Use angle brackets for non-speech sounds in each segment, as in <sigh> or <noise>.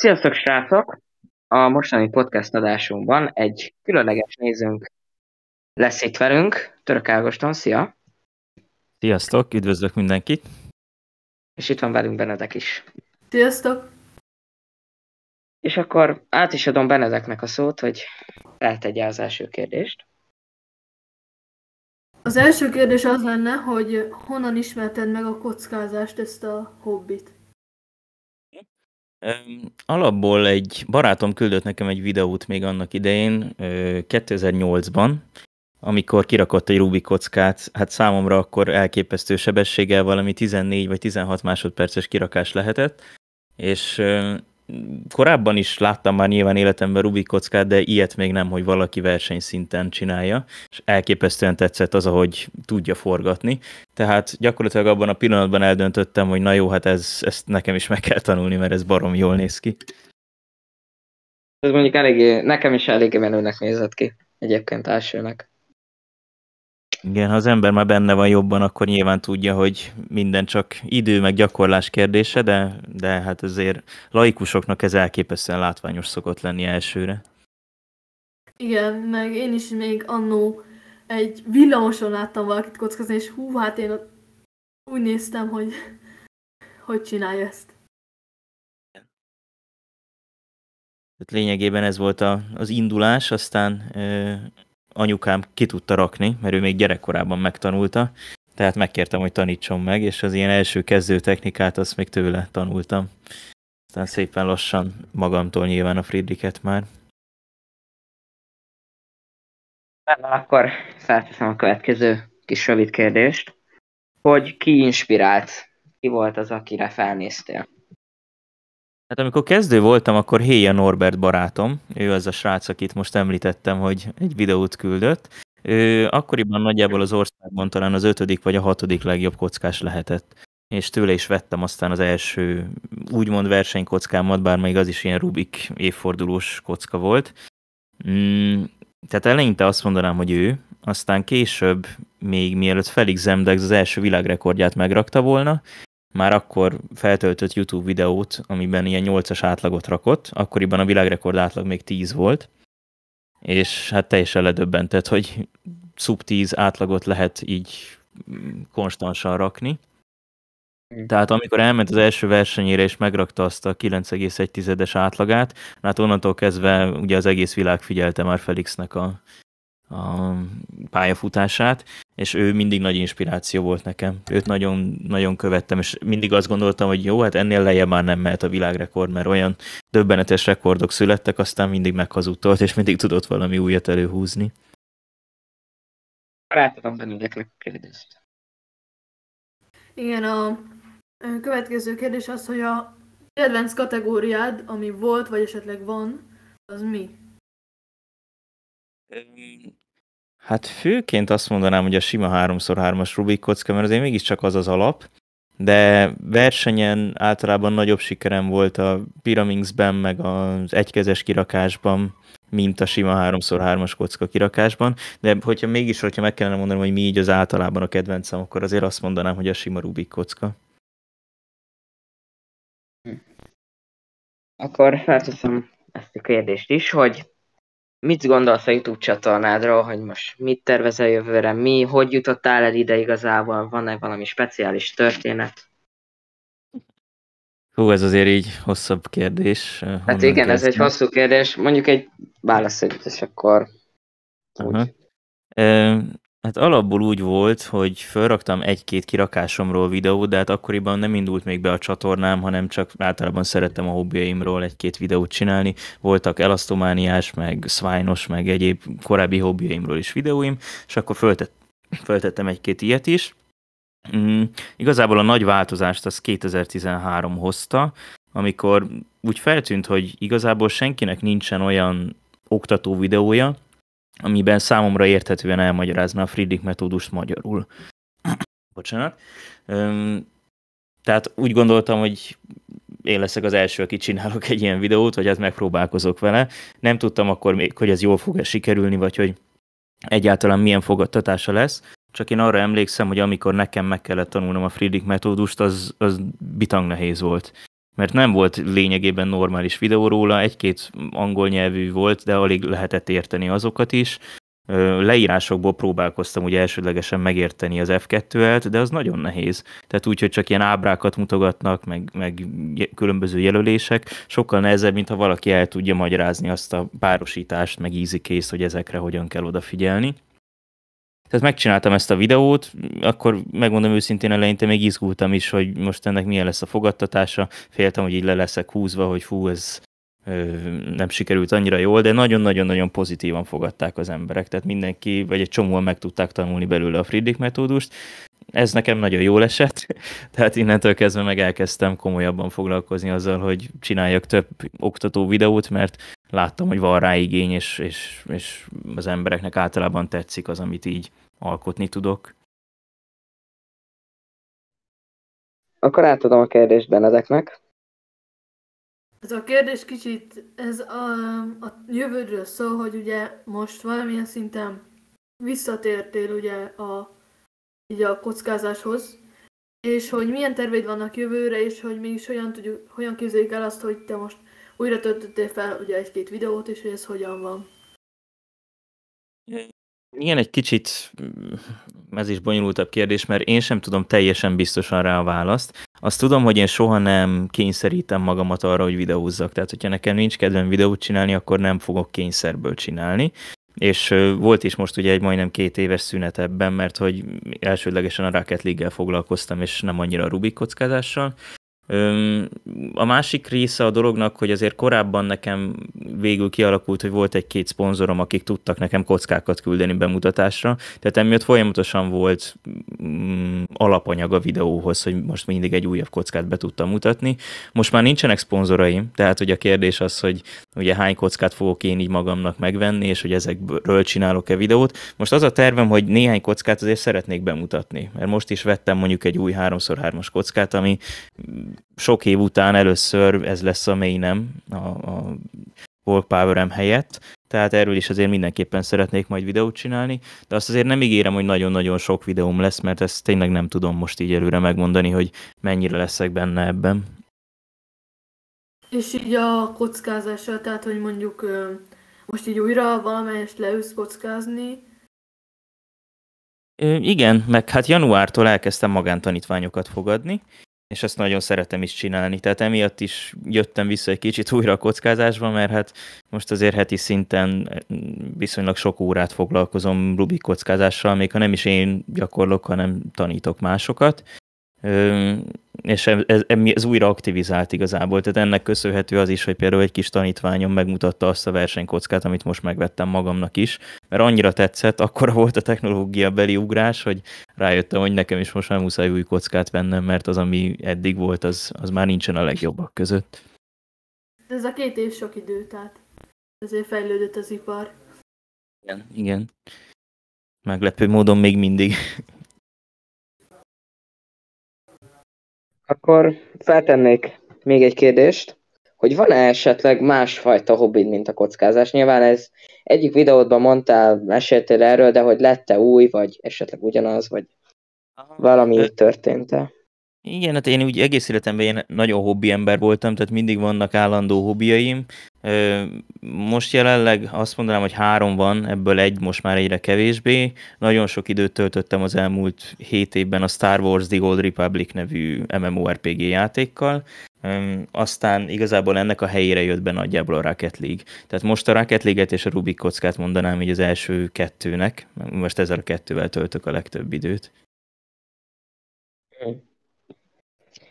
Sziasztok, srácok! A mostani podcast adásunkban egy különleges nézőnk lesz itt velünk, Török Ágoston, szia! Sziasztok, üdvözlök mindenkit! És itt van velünk Benedek is. Sziasztok! És akkor át is adom Benedeknek a szót, hogy eltegye az első kérdést. Az első kérdés az lenne, hogy honnan ismerted meg a kockázást, ezt a hobbit? Alapból egy barátom küldött nekem egy videót még annak idején, 2008-ban, amikor kirakott egy Rubik kockát, hát számomra akkor elképesztő sebességgel valami 14 vagy 16 másodperces kirakás lehetett, és korábban is láttam már nyilván életemben Rubik kockát, de ilyet még nem, hogy valaki versenyszinten csinálja, és elképesztően tetszett az, ahogy tudja forgatni. Tehát gyakorlatilag abban a pillanatban eldöntöttem, hogy na jó, hát ez, ezt nekem is meg kell tanulni, mert ez barom jól néz ki. Ez mondjuk eléggé, nekem is eléggé menőnek nézett ki egyébként elsőnek. Igen, ha az ember már benne van jobban, akkor nyilván tudja, hogy minden csak idő meg gyakorlás kérdése, de, de hát azért laikusoknak ez elképesztően látványos szokott lenni elsőre. Igen, meg én is még annó egy villamoson láttam valakit kockázni, és hú, hát én úgy néztem, hogy hogy csinálja ezt. Tehát lényegében ez volt a, az indulás, aztán ö, anyukám ki tudta rakni, mert ő még gyerekkorában megtanulta, tehát megkértem, hogy tanítson meg, és az ilyen első kezdő technikát azt még tőle tanultam. Aztán szépen lassan magamtól nyilván a Friedrichet már. Na Akkor felteszem a következő kis rövid kérdést, hogy ki inspirált, ki volt az, akire felnéztél? Hát amikor kezdő voltam, akkor Héja Norbert barátom, ő az a srác, akit most említettem, hogy egy videót küldött. Ő akkoriban nagyjából az országban talán az ötödik vagy a hatodik legjobb kockás lehetett. És tőle is vettem aztán az első úgymond versenykockámat, bár még az is ilyen Rubik évfordulós kocka volt. Mm, tehát eleinte azt mondanám, hogy ő, aztán később, még mielőtt Felix Zemdex az első világrekordját megrakta volna, már akkor feltöltött YouTube videót, amiben ilyen 8-as átlagot rakott, akkoriban a világrekord átlag még 10 volt, és hát teljesen ledöbbentett, hogy sub 10 átlagot lehet így konstansan rakni. Tehát amikor elment az első versenyére és megrakta azt a 9,1-es átlagát, hát onnantól kezdve ugye az egész világ figyelte már Felixnek a a pályafutását, és ő mindig nagy inspiráció volt nekem. Őt nagyon, nagyon követtem, és mindig azt gondoltam, hogy jó, hát ennél lejjebb már nem mehet a világrekord, mert olyan döbbenetes rekordok születtek, aztán mindig meghazudtolt, és mindig tudott valami újat előhúzni. Rátadom benne tenni kérdést. Igen, a következő kérdés az, hogy a kedvenc kategóriád, ami volt, vagy esetleg van, az mi? Hát főként azt mondanám, hogy a sima 3x3-as Rubik kocka, mert azért mégiscsak az az alap, de versenyen általában nagyobb sikerem volt a Pyramingsben, meg az egykezes kirakásban, mint a sima 3x3-as kocka kirakásban, de hogyha mégis, hogyha meg kellene mondanom, hogy mi így az általában a kedvencem, akkor azért azt mondanám, hogy a sima Rubik kocka. Hm. Akkor felteszem ezt a kérdést is, hogy mit gondolsz a YouTube csatornádról, hogy most mit tervezel jövőre, mi, hogy jutottál el ide igazából, van-e valami speciális történet? Hú, ez azért így hosszabb kérdés. Eh, hát honnan igen, kezdtem? ez egy hosszú kérdés. Mondjuk egy válasz, és akkor... Uh-huh. Hát alapból úgy volt, hogy felraktam egy-két kirakásomról videót, de hát akkoriban nem indult még be a csatornám, hanem csak általában szerettem a hobbiaimról egy-két videót csinálni. Voltak elasztomániás, meg szvájnos, meg egyéb korábbi hobbiaimról is videóim, és akkor föltett, föltettem egy-két ilyet is. Mm, igazából a nagy változást az 2013 hozta, amikor úgy feltűnt, hogy igazából senkinek nincsen olyan oktató videója, amiben számomra érthetően elmagyarázna a Friedrich metódust magyarul. <coughs> Bocsánat. tehát úgy gondoltam, hogy én leszek az első, aki csinálok egy ilyen videót, vagy hát megpróbálkozok vele. Nem tudtam akkor még, hogy ez jól fog -e sikerülni, vagy hogy egyáltalán milyen fogadtatása lesz. Csak én arra emlékszem, hogy amikor nekem meg kellett tanulnom a Friedrich metódust, az, az bitang nehéz volt mert nem volt lényegében normális videó róla, egy-két angol nyelvű volt, de alig lehetett érteni azokat is. Leírásokból próbálkoztam ugye elsődlegesen megérteni az F2-et, de az nagyon nehéz. Tehát úgy, hogy csak ilyen ábrákat mutogatnak, meg, meg különböző jelölések, sokkal nehezebb, mint ha valaki el tudja magyarázni azt a párosítást, meg easy case, hogy ezekre hogyan kell odafigyelni tehát megcsináltam ezt a videót, akkor megmondom őszintén eleinte még izgultam is, hogy most ennek milyen lesz a fogadtatása, féltem, hogy így le leszek húzva, hogy fú, ez ö, nem sikerült annyira jól, de nagyon-nagyon-nagyon pozitívan fogadták az emberek, tehát mindenki, vagy egy csomóan meg tudták tanulni belőle a Friedrich metódust. Ez nekem nagyon jól esett, <laughs> tehát innentől kezdve meg elkezdtem komolyabban foglalkozni azzal, hogy csináljak több oktató videót, mert láttam, hogy van rá igény, és, és, és az embereknek általában tetszik az, amit így alkotni tudok. Akkor átadom a kérdést Benedeknek. Ez a kérdés kicsit ez a, a jövődről szól, hogy ugye most valamilyen szinten visszatértél ugye a, így a kockázáshoz, és hogy milyen terveid vannak jövőre, és hogy mégis hogyan, tudjuk, hogyan képzeljük el azt, hogy te most újra töltöttél fel ugye egy-két videót is, hogy ez hogyan van. Igen, egy kicsit mm, ez is bonyolultabb kérdés, mert én sem tudom teljesen biztosan rá a választ. Azt tudom, hogy én soha nem kényszerítem magamat arra, hogy videózzak. Tehát, hogyha nekem nincs kedvem videót csinálni, akkor nem fogok kényszerből csinálni. És volt is most ugye egy majdnem két éves szünet ebben, mert hogy elsődlegesen a Rocket league foglalkoztam, és nem annyira a Rubik kockázással. A másik része a dolognak, hogy azért korábban nekem végül kialakult, hogy volt egy-két szponzorom, akik tudtak nekem kockákat küldeni bemutatásra, tehát emiatt folyamatosan volt mm, alapanyag a videóhoz, hogy most mindig egy újabb kockát be tudtam mutatni. Most már nincsenek szponzoraim, tehát hogy a kérdés az, hogy ugye hány kockát fogok én így magamnak megvenni, és hogy ezekről csinálok-e videót. Most az a tervem, hogy néhány kockát azért szeretnék bemutatni, mert most is vettem mondjuk egy új 3x3-as kockát, ami sok év után először ez lesz a main nem a, a Hulk power helyett, tehát erről is azért mindenképpen szeretnék majd videót csinálni, de azt azért nem ígérem, hogy nagyon-nagyon sok videóm lesz, mert ezt tényleg nem tudom most így előre megmondani, hogy mennyire leszek benne ebben. És így a kockázással, tehát hogy mondjuk most így újra valamelyest leülsz kockázni, igen, meg hát januártól elkezdtem magántanítványokat fogadni, és ezt nagyon szeretem is csinálni. Tehát emiatt is jöttem vissza egy kicsit újra a kockázásba, mert hát most azért heti szinten mm, viszonylag sok órát foglalkozom Rubik kockázással, még ha nem is én gyakorlok, hanem tanítok másokat és ez, ez újra aktivizált igazából. Tehát ennek köszönhető az is, hogy például egy kis tanítványom megmutatta azt a versenykockát, amit most megvettem magamnak is, mert annyira tetszett, akkor volt a technológia beli ugrás, hogy rájöttem, hogy nekem is most már muszáj új kockát vennem, mert az, ami eddig volt, az, az már nincsen a legjobbak között. De ez a két év sok idő, tehát ezért fejlődött az ipar. Igen, igen. Meglepő módon még mindig. Akkor feltennék még egy kérdést, hogy van-e esetleg másfajta hobbid, mint a kockázás? Nyilván ez egyik videódban mondtál, meséltél erről, de hogy lette új, vagy esetleg ugyanaz, vagy valami történt-e? Igen, hát én úgy egész életemben ilyen nagyon hobbi ember voltam, tehát mindig vannak állandó hobbiaim. Most jelenleg azt mondanám, hogy három van, ebből egy most már egyre kevésbé. Nagyon sok időt töltöttem az elmúlt hét évben a Star Wars The Old Republic nevű MMORPG játékkal. Aztán igazából ennek a helyére jött be nagyjából a Rocket League. Tehát most a Rocket League-et és a Rubik kockát mondanám így az első kettőnek. Most ezzel a kettővel töltök a legtöbb időt.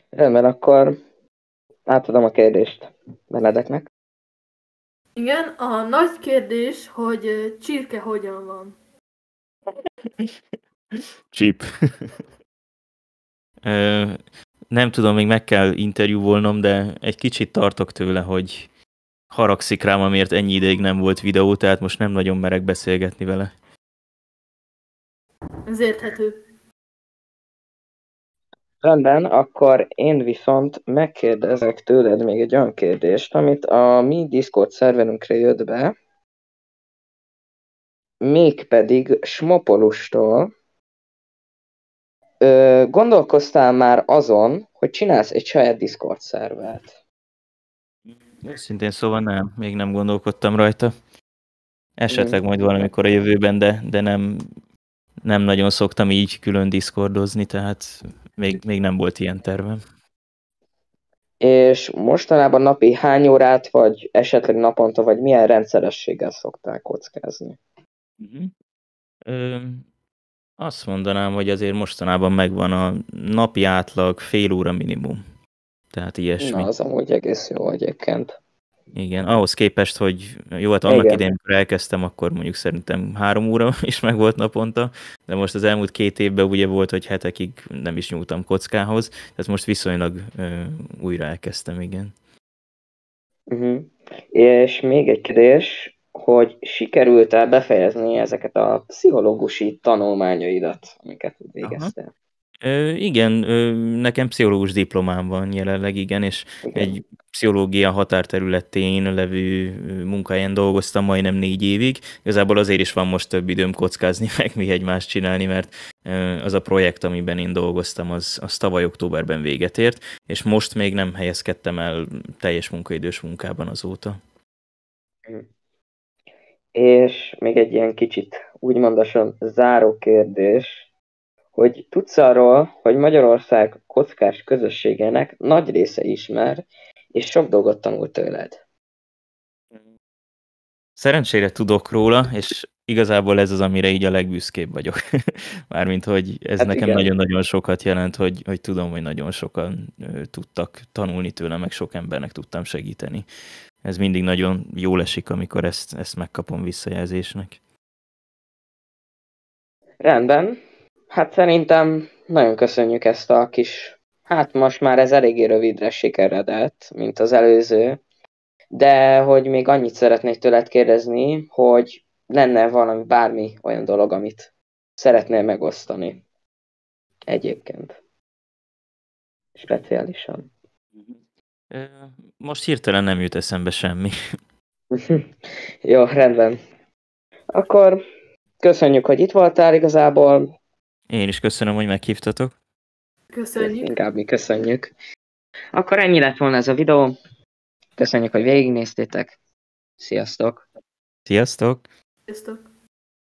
Rendben, akkor átadom a kérdést Benedeknek. Igen, a nagy kérdés, hogy csirke hogyan van. Csíp. nem tudom, még meg kell interjúvolnom, de egy kicsit tartok tőle, hogy haragszik rám, amiért ennyi ideig nem volt videó, tehát most nem nagyon merek beszélgetni vele. Ez érthető. Rendben, akkor én viszont megkérdezek tőled még egy olyan kérdést, amit a mi Discord szerverünkre jött be, mégpedig Smopolustól. Ö, gondolkoztál már azon, hogy csinálsz egy saját Discord szervert? Szintén szóval nem, még nem gondolkodtam rajta. Esetleg majd valamikor a jövőben, de, de nem, nem nagyon szoktam így külön diszkordozni, tehát még, még nem volt ilyen tervem. És mostanában napi hány órát, vagy esetleg naponta, vagy milyen rendszerességgel szoktál kockázni? Uh-huh. Ö, azt mondanám, hogy azért mostanában megvan a napi átlag fél óra minimum. Tehát ilyesmi. Na, az amúgy egész jó egyébként. Igen, ahhoz képest, hogy jó, hát annak Igen. idején, amikor elkezdtem, akkor mondjuk szerintem három óra <laughs> is meg volt naponta, de most az elmúlt két évben ugye volt, hogy hetekig nem is nyúltam kockához, tehát most viszonylag ö, újra elkezdtem, igen. Uh-huh. És még egy kérdés, hogy sikerült-e befejezni ezeket a pszichológusi tanulmányaidat, amiket végeztél? Aha. Ö, igen, ö, nekem pszichológus diplomám van jelenleg, igen, és igen. egy pszichológia határterületén levő munkáján dolgoztam majdnem négy évig. Igazából azért is van most több időm kockázni, <laughs> meg mi egymást csinálni, mert az a projekt, amiben én dolgoztam, az, az tavaly októberben véget ért, és most még nem helyezkedtem el teljes munkaidős munkában azóta. Hm. És még egy ilyen kicsit úgymondosan záró kérdés, hogy tudsz arról, hogy Magyarország kockás közösségének nagy része ismer, és sok dolgot tanult tőled. Szerencsére tudok róla, és igazából ez az, amire így a legbüszkébb vagyok. <laughs> Mármint, hogy ez hát nekem nagyon-nagyon sokat jelent, hogy, hogy tudom, hogy nagyon sokan tudtak tanulni tőlem, meg sok embernek tudtam segíteni. Ez mindig nagyon jól esik, amikor ezt, ezt megkapom visszajelzésnek. Rendben, Hát szerintem nagyon köszönjük ezt a kis, hát most már ez eléggé rövidre sikeredett, mint az előző, de hogy még annyit szeretnék tőled kérdezni, hogy lenne valami, bármi olyan dolog, amit szeretnél megosztani egyébként. Speciálisan. Most hirtelen nem jut eszembe semmi. <laughs> Jó, rendben. Akkor köszönjük, hogy itt voltál igazából. Én is köszönöm, hogy meghívtatok. Köszönjük. Inkább mi köszönjük. Akkor ennyi lett volna ez a videó. Köszönjük, hogy végignéztétek. Sziasztok! Sziasztok! Sziasztok!